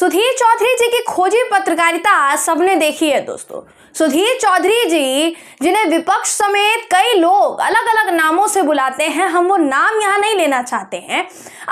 सुधीर चौधरी जी की खोजी पत्रकारिता सबने देखी है दोस्तों सुधीर चौधरी जी जिन्हें विपक्ष समेत कई लोग अलग अलग नामों से बुलाते हैं हम वो नाम यहाँ नहीं लेना चाहते हैं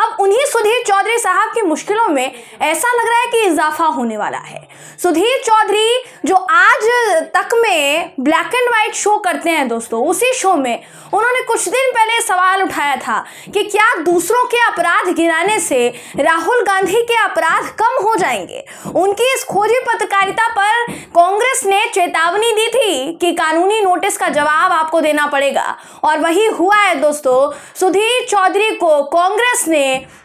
अब उन्हीं सुधीर चौधरी साहब की मुश्किलों में ऐसा लग रहा है कि इजाफा होने वाला है सुधीर चौधरी जो आज तक में ब्लैक एंड व्हाइट शो करते हैं दोस्तों उसी शो में उन्होंने कुछ दिन पहले सवाल उठाया था कि क्या दूसरों के अपराध गिराने से राहुल गांधी के अपराध कम हो जाएंगे उनकी इस खोजी पत्रकारिता पर कांग्रेस ने चेतावनी दी थी कि कानूनी नोटिस का जवाब आपको देना पड़ेगा और वही हुआ है दोस्तों सुधीर चौधरी को कांग्रेस ने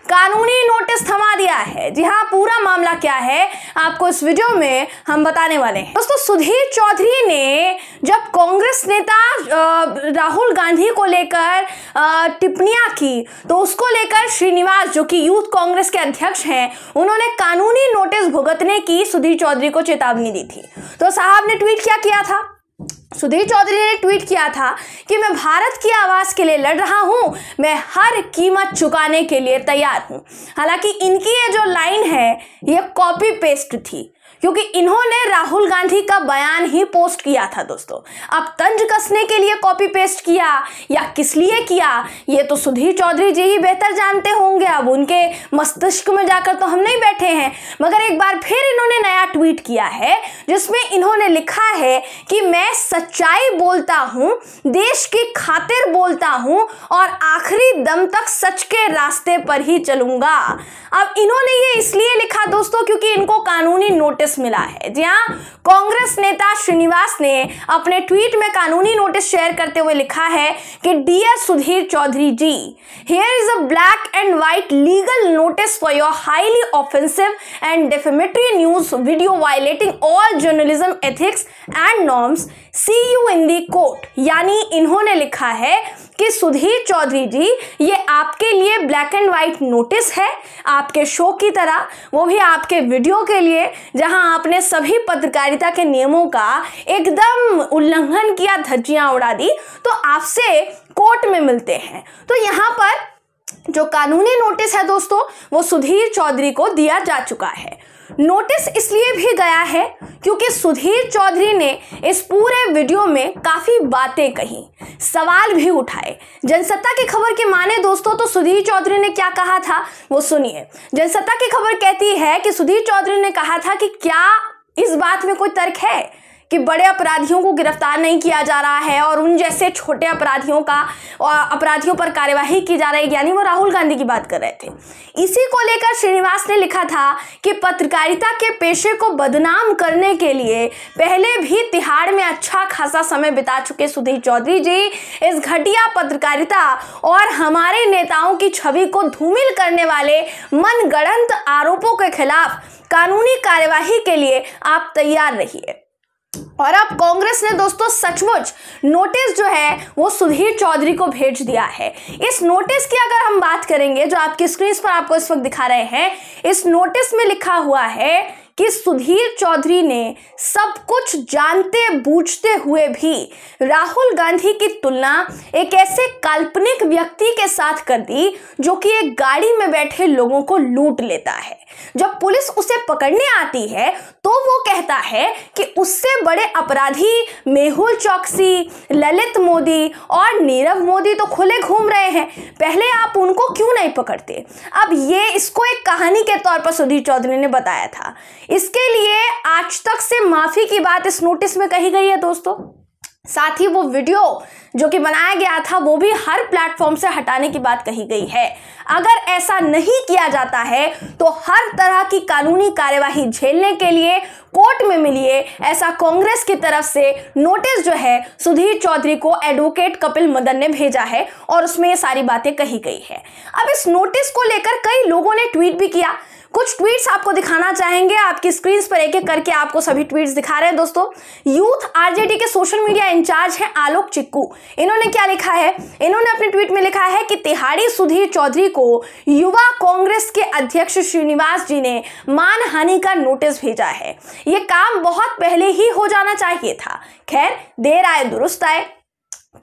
कानूनी नोटिस थमा दिया है जी हाँ पूरा मामला क्या है आपको इस वीडियो में हम बताने वाले हैं दोस्तों सुधीर चौधरी ने जब कांग्रेस नेता राहुल गांधी को लेकर टिप्पणियां की तो उसको लेकर श्रीनिवास जो कि यूथ कांग्रेस के अध्यक्ष हैं उन्होंने कानूनी नोटिस भुगतने की सुधीर चौधरी को चेतावनी दी थी तो साहब ने ट्वीट क्या किया था सुधीर चौधरी ने ट्वीट किया था कि मैं भारत की आवाज के लिए लड़ रहा हूं मैं हर कीमत चुकाने के लिए तैयार हूं हालांकि इनकी ये जो लाइन है ये कॉपी पेस्ट थी क्योंकि इन्होंने राहुल गांधी का बयान ही पोस्ट किया था दोस्तों अब तंज कसने के लिए कॉपी पेस्ट किया या किस लिए किया ये तो सुधीर चौधरी जी ही बेहतर जानते होंगे अब उनके मस्तिष्क में जाकर तो हम नहीं बैठे हैं मगर एक बार फिर इन्होंने ट्वीट किया है जिसमें इन्होंने लिखा है कि मैं सच्चाई बोलता हूं देश की खातिर बोलता हूं और आखिरी दम तक सच के रास्ते पर ही चलूंगा अब इन्होंने ये इसलिए लिखा दोस्तों क्योंकि इनको कानूनी नोटिस मिला है जी हाँ कांग्रेस नेता श्रीनिवास ने अपने ट्वीट में कानूनी नोटिस शेयर करते हुए लिखा है कि dear Sudhir Chaudhary ji here is a black and white legal notice for your highly offensive and defamatory news video video violating all journalism ethics and norms see you in the court यानी इन्होंने लिखा है कि सुधीर चौधरी जी ये आपके लिए ब्लैक एंड वाइट नोटिस है आपके शो की तरह वो भी आपके वीडियो के लिए जहां आपने सभी पत्रकारिता के नियमों का एकदम उल्लंघन किया धज्जियां उड़ा दी तो आपसे कोर्ट में मिलते हैं तो यहां पर जो कानूनी नोटिस है दोस्तों वो सुधीर चौधरी को दिया जा चुका है नोटिस इसलिए भी गया है क्योंकि सुधीर चौधरी ने इस पूरे वीडियो में काफ़ी बातें कही सवाल भी उठाए जनसत्ता की खबर के माने दोस्तों तो सुधीर चौधरी ने क्या कहा था वो सुनिए जनसत्ता की खबर कहती है कि सुधीर चौधरी ने कहा था कि क्या इस बात में कोई तर्क है कि बड़े अपराधियों को गिरफ्तार नहीं किया जा रहा है और उन जैसे छोटे अपराधियों का अपराधियों पर कार्यवाही की जा रही है यानी वो राहुल गांधी की बात कर रहे थे इसी को लेकर श्रीनिवास ने लिखा था कि पत्रकारिता के पेशे को बदनाम करने के लिए पहले भी तिहाड़ में अच्छा खासा समय बिता चुके सुधीर चौधरी जी इस घटिया पत्रकारिता और हमारे नेताओं की छवि को धूमिल करने वाले मनगढ़ंत आरोपों के खिलाफ कानूनी कार्यवाही के लिए आप तैयार रहिए और अब कांग्रेस ने दोस्तों सचमुच नोटिस जो है वो सुधीर चौधरी को भेज दिया है इस नोटिस की अगर हम बात करेंगे जो आपकी स्क्रीन पर आपको इस वक्त दिखा रहे हैं इस नोटिस में लिखा हुआ है कि सुधीर चौधरी ने सब कुछ जानते बूझते हुए भी राहुल गांधी की तुलना एक ऐसे काल्पनिक व्यक्ति के साथ कर दी जो कि एक गाड़ी में बैठे लोगों को लूट लेता है जब पुलिस उसे पकड़ने आती है तो वो कहता है कि उससे बड़े अपराधी मेहुल चौकसी ललित मोदी और नीरव मोदी तो खुले घूम रहे हैं पहले आप उनको क्यों नहीं पकड़ते अब ये इसको एक कहानी के तौर पर सुधीर चौधरी ने बताया था इसके लिए आज तक से माफी की बात इस नोटिस में कही गई है दोस्तों साथ ही वो वीडियो जो कि बनाया गया था वो भी हर प्लेटफॉर्म से हटाने की बात कही गई है अगर ऐसा नहीं किया जाता है तो हर तरह की कानूनी कार्यवाही झेलने के लिए कोर्ट में मिली है ऐसा कांग्रेस की तरफ से नोटिस जो है सुधीर चौधरी को एडवोकेट कपिल मदन ने भेजा है और उसमें ये सारी बातें कही गई है अब इस नोटिस को लेकर कई लोगों ने ट्वीट भी किया कुछ ट्वीट्स आपको दिखाना चाहेंगे आपकी स्क्रीन पर एक एक करके आपको सभी ट्वीट्स दिखा रहे हैं दोस्तों यूथ आरजेडी के सोशल मीडिया इंचार्ज हैं आलोक चिक्कू इन्होंने क्या लिखा है इन्होंने अपने ट्वीट में लिखा है कि तिहाड़ी सुधीर चौधरी को युवा कांग्रेस के अध्यक्ष श्रीनिवास जी ने मानहानि का नोटिस भेजा है ये काम बहुत पहले ही हो जाना चाहिए था खैर देर आए दुरुस्त आए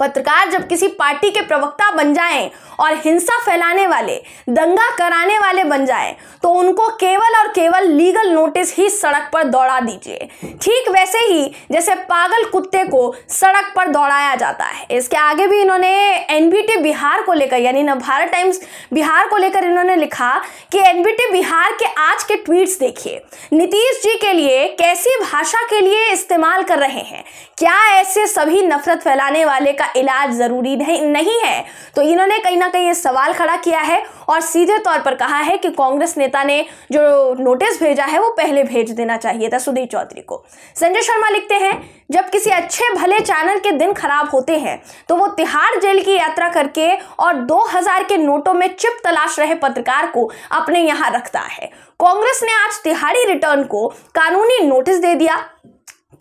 पत्रकार जब किसी पार्टी के प्रवक्ता बन जाएं और हिंसा फैलाने वाले दंगा कराने वाले बन जाएं तो उनको केवल और केवल लीगल नोटिस ही सड़क पर दौड़ा दीजिए ठीक वैसे ही जैसे पागल कुत्ते को सड़क पर दौड़ाया जाता है इसके आगे भी इन्होंने एन बिहार को लेकर यानी नवभारत टाइम्स बिहार को लेकर इन्होंने लिखा कि एन बिहार के आज के ट्वीट्स देखिए नीतीश जी के लिए कैसी भाषा के लिए इस्तेमाल कर रहे हैं क्या ऐसे सभी नफरत फैलाने वाले का इलाज ज़रूरी नहीं है तो इन्होंने कहीं ना कहीं ये सवाल खड़ा किया है और सीधे तौर पर कहा है कि कांग्रेस नेता ने जो नोटिस भेजा है वो पहले भेज देना चाहिए था सुधीर चौधरी को संजय शर्मा लिखते हैं जब किसी अच्छे भले चैनल के दिन खराब होते हैं तो वो तिहाड़ जेल की यात्रा करके और 2000 के नोटों में चिप तलाश रहे पत्रकार को अपने यहाँ रखता है कांग्रेस ने आज तिहाड़ी रिटर्न को कानूनी नोटिस दे दिया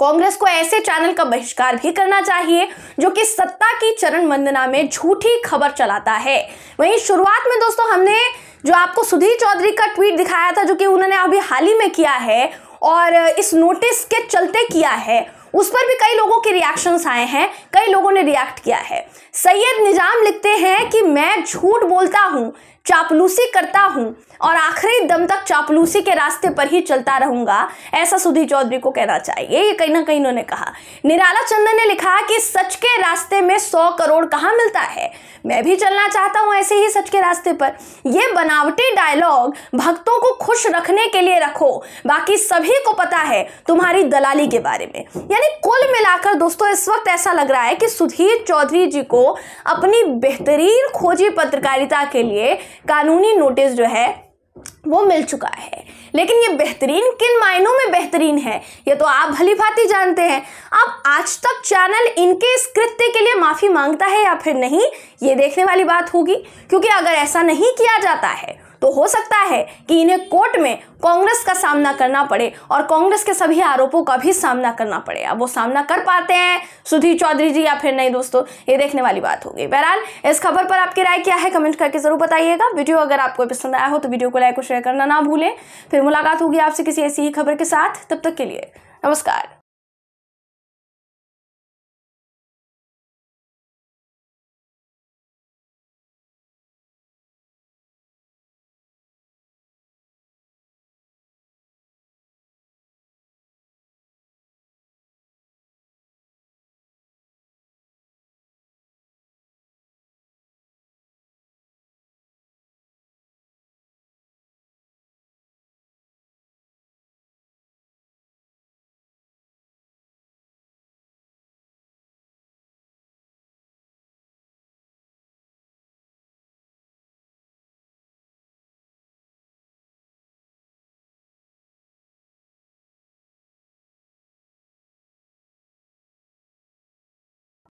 कांग्रेस को ऐसे चैनल का बहिष्कार भी करना चाहिए जो कि सत्ता की चरण वंदना में झूठी खबर चलाता है वहीं शुरुआत में दोस्तों हमने जो आपको सुधीर चौधरी का ट्वीट दिखाया था जो कि उन्होंने अभी हाल ही में किया है और इस नोटिस के चलते किया है उस पर भी कई लोगों के रिएक्शंस आए हैं कई लोगों ने रिएक्ट किया है सैयद निजाम लिखते हैं कि मैं झूठ बोलता हूं चापलूसी करता हूँ और आखिरी दम तक चापलूसी के रास्ते पर ही चलता रहूंगा ऐसा सुधीर चौधरी को कहना चाहिए ये कहीं ना कहीं उन्होंने कहा निराला चंदन ने लिखा कि सच के रास्ते में सौ करोड़ कहाँ मिलता है मैं भी चलना चाहता हूँ ऐसे ही सच के रास्ते पर यह बनावटी डायलॉग भक्तों को खुश रखने के लिए रखो बाकी सभी को पता है तुम्हारी दलाली के बारे में यानी कुल मिलाकर दोस्तों इस वक्त ऐसा लग रहा है कि सुधीर चौधरी जी को अपनी बेहतरीन खोजी पत्रकारिता के लिए कानूनी नोटिस जो है वो मिल चुका है लेकिन ये बेहतरीन किन मायनों में बेहतरीन है ये तो आप भली भांति जानते हैं अब आज तक चैनल इनके इस कृत्य के लिए माफ़ी मांगता है या फिर नहीं ये देखने वाली बात होगी क्योंकि अगर ऐसा नहीं किया जाता है तो हो सकता है कि इन्हें कोर्ट में कांग्रेस का सामना करना पड़े और कांग्रेस के सभी आरोपों का भी सामना करना पड़े अब वो सामना कर पाते हैं सुधीर चौधरी जी या फिर नहीं दोस्तों ये देखने वाली बात होगी बहरहाल इस खबर पर आपकी राय क्या है कमेंट करके जरूर बताइएगा वीडियो अगर आपको पसंद आया हो तो वीडियो को लाइक और शेयर करना ना भूलें फिर मुलाकात होगी आपसे किसी ऐसी ही खबर के साथ तब तक के लिए नमस्कार